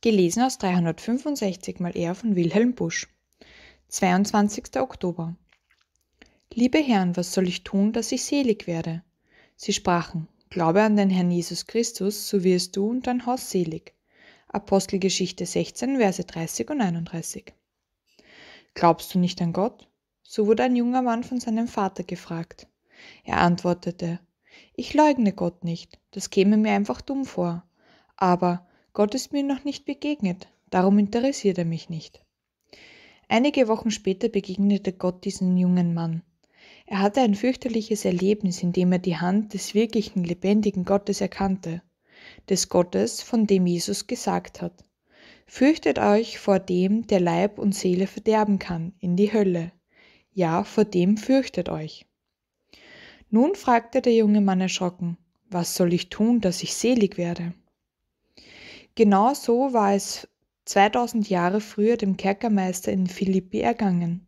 Gelesen aus 365 mal R von Wilhelm Busch. 22. Oktober. Liebe Herren, was soll ich tun, dass ich selig werde? Sie sprachen, Glaube an den Herrn Jesus Christus, so wirst du und dein Haus selig. Apostelgeschichte 16, Verse 30 und 31. Glaubst du nicht an Gott? So wurde ein junger Mann von seinem Vater gefragt. Er antwortete, ich leugne Gott nicht, das käme mir einfach dumm vor. Aber Gott ist mir noch nicht begegnet, darum interessiert er mich nicht. Einige Wochen später begegnete Gott diesen jungen Mann. Er hatte ein fürchterliches Erlebnis, in dem er die Hand des wirklichen, lebendigen Gottes erkannte, des Gottes, von dem Jesus gesagt hat. Fürchtet euch vor dem, der Leib und Seele verderben kann, in die Hölle. Ja, vor dem fürchtet euch. Nun fragte der junge Mann erschrocken, was soll ich tun, dass ich selig werde? Genau so war es 2000 Jahre früher dem Kerkermeister in Philippi ergangen.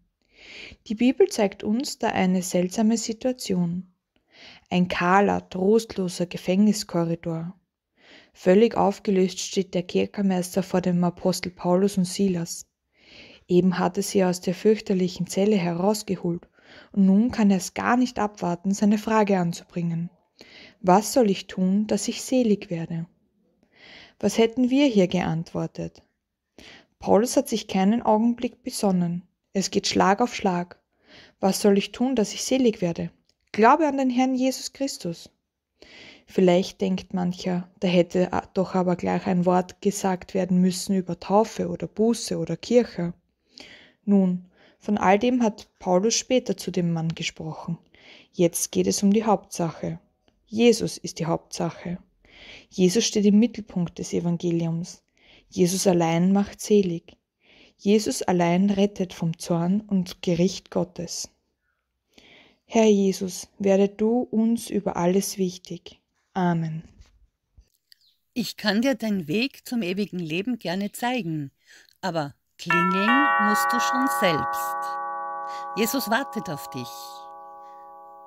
Die Bibel zeigt uns da eine seltsame Situation. Ein kahler, trostloser Gefängniskorridor. Völlig aufgelöst steht der Kerkermeister vor dem Apostel Paulus und Silas. Eben hatte sie aus der fürchterlichen Zelle herausgeholt, und nun kann er es gar nicht abwarten, seine Frage anzubringen. Was soll ich tun, dass ich selig werde? Was hätten wir hier geantwortet? Paulus hat sich keinen Augenblick besonnen. Es geht Schlag auf Schlag. Was soll ich tun, dass ich selig werde? Glaube an den Herrn Jesus Christus. Vielleicht denkt mancher, da hätte doch aber gleich ein Wort gesagt werden müssen über Taufe oder Buße oder Kirche. Nun, von all dem hat Paulus später zu dem Mann gesprochen. Jetzt geht es um die Hauptsache. Jesus ist die Hauptsache. Jesus steht im Mittelpunkt des Evangeliums. Jesus allein macht selig. Jesus allein rettet vom Zorn und Gericht Gottes. Herr Jesus, werde du uns über alles wichtig. Amen. Ich kann dir deinen Weg zum ewigen Leben gerne zeigen, aber klingeln musst du schon selbst. Jesus wartet auf dich.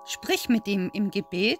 Sprich mit ihm im Gebet